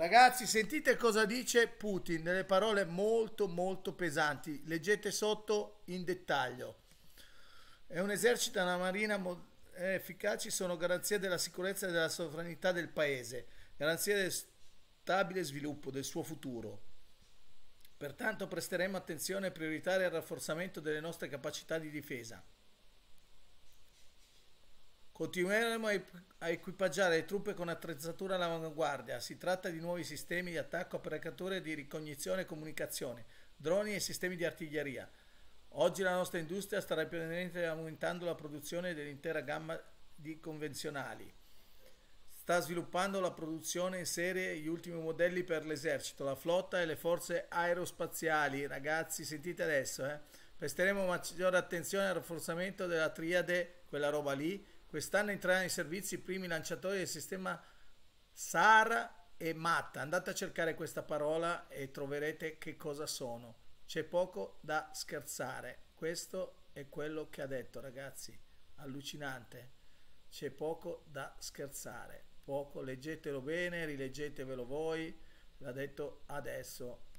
Ragazzi, sentite cosa dice Putin, delle parole molto molto pesanti. Leggete sotto in dettaglio. È un esercito e una marina eh, efficaci sono garanzia della sicurezza e della sovranità del paese, garanzia del stabile sviluppo del suo futuro. Pertanto presteremo attenzione prioritaria al rafforzamento delle nostre capacità di difesa. Continueremo a equipaggiare le truppe con attrezzatura all'avanguardia. Si tratta di nuovi sistemi di attacco a precature di ricognizione e comunicazione, droni e sistemi di artiglieria. Oggi la nostra industria sta rapidamente aumentando la produzione dell'intera gamma di convenzionali. Sta sviluppando la produzione in serie gli ultimi modelli per l'esercito, la flotta e le forze aerospaziali. Ragazzi, sentite adesso, eh? Presteremo maggiore attenzione al rafforzamento della triade, quella roba lì, Quest'anno entreranno in servizio i primi lanciatori del sistema SAR e MATTA. Andate a cercare questa parola e troverete che cosa sono. C'è poco da scherzare. Questo è quello che ha detto, ragazzi. Allucinante. C'è poco da scherzare. Poco, leggetelo bene, rileggetevelo voi. L'ha detto adesso